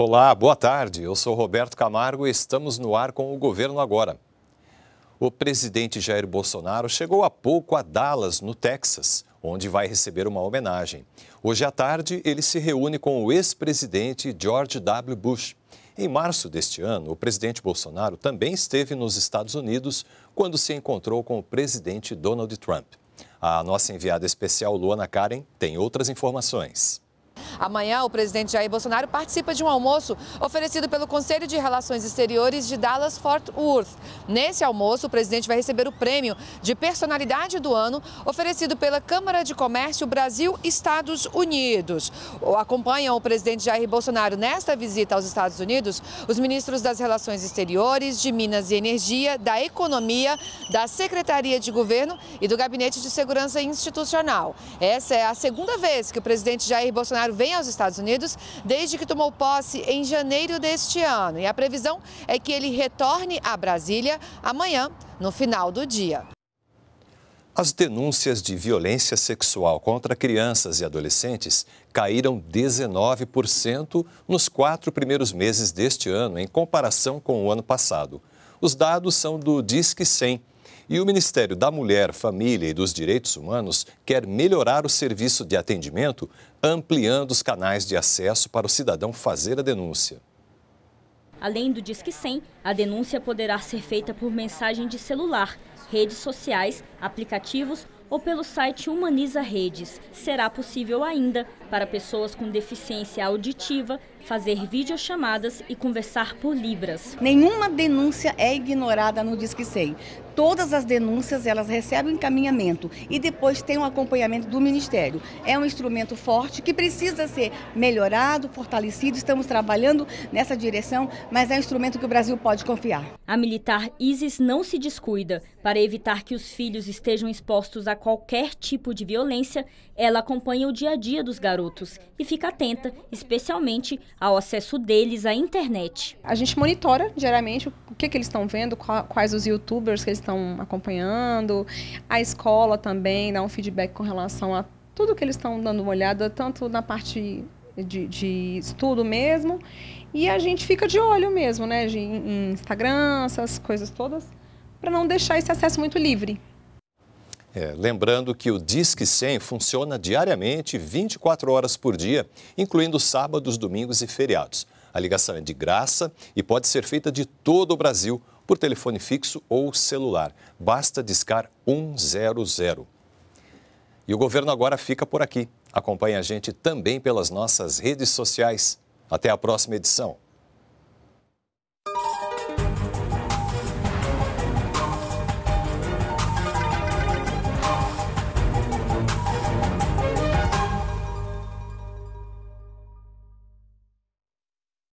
Olá, boa tarde. Eu sou Roberto Camargo e estamos no ar com o Governo Agora. O presidente Jair Bolsonaro chegou há pouco a Dallas, no Texas, onde vai receber uma homenagem. Hoje à tarde, ele se reúne com o ex-presidente George W. Bush. Em março deste ano, o presidente Bolsonaro também esteve nos Estados Unidos quando se encontrou com o presidente Donald Trump. A nossa enviada especial, Luana Karen, tem outras informações. Amanhã, o presidente Jair Bolsonaro participa de um almoço oferecido pelo Conselho de Relações Exteriores de Dallas Fort Worth. Nesse almoço, o presidente vai receber o prêmio de personalidade do ano oferecido pela Câmara de Comércio Brasil-Estados Unidos. Acompanham o presidente Jair Bolsonaro nesta visita aos Estados Unidos os ministros das Relações Exteriores, de Minas e Energia, da Economia, da Secretaria de Governo e do Gabinete de Segurança Institucional. Essa é a segunda vez que o presidente Jair Bolsonaro vem aos Estados Unidos desde que tomou posse em janeiro deste ano. E a previsão é que ele retorne a Brasília amanhã, no final do dia. As denúncias de violência sexual contra crianças e adolescentes caíram 19% nos quatro primeiros meses deste ano, em comparação com o ano passado. Os dados são do Disque 100 e o Ministério da Mulher, Família e dos Direitos Humanos quer melhorar o serviço de atendimento, ampliando os canais de acesso para o cidadão fazer a denúncia. Além do Disque 100, a denúncia poderá ser feita por mensagem de celular, redes sociais, aplicativos ou pelo site Humaniza Redes. Será possível ainda, para pessoas com deficiência auditiva, fazer videochamadas e conversar por Libras. Nenhuma denúncia é ignorada no Disque 100. Todas as denúncias, elas recebem encaminhamento e depois tem um acompanhamento do Ministério. É um instrumento forte que precisa ser melhorado, fortalecido, estamos trabalhando nessa direção, mas é um instrumento que o Brasil pode confiar. A militar Isis não se descuida. Para evitar que os filhos estejam expostos a qualquer tipo de violência, ela acompanha o dia a dia dos garotos e fica atenta, especialmente ao acesso deles à internet. A gente monitora diariamente o que, que eles estão vendo, quais os youtubers que eles estão acompanhando, a escola também dá um feedback com relação a tudo que eles estão dando uma olhada, tanto na parte de, de, estudo mesmo. E a gente fica de olho mesmo, né? De, em Instagram, essas coisas todas, para não deixar esse acesso muito livre. É, lembrando que o Disque 100 funciona diariamente, 24 horas por dia, incluindo sábados, domingos e feriados. A ligação é de graça e pode ser feita de todo o Brasil por telefone fixo ou celular. Basta discar 100. E o governo agora fica por aqui. Acompanhe a gente também pelas nossas redes sociais. Até a próxima edição.